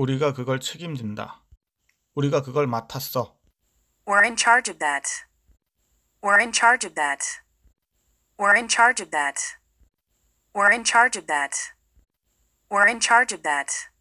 우리가 그걸 책임진다. 우리가 그걸 맡았어. We're in charge of that. We're in charge of that. We're in charge of that. We're in charge of that. We're in charge of that.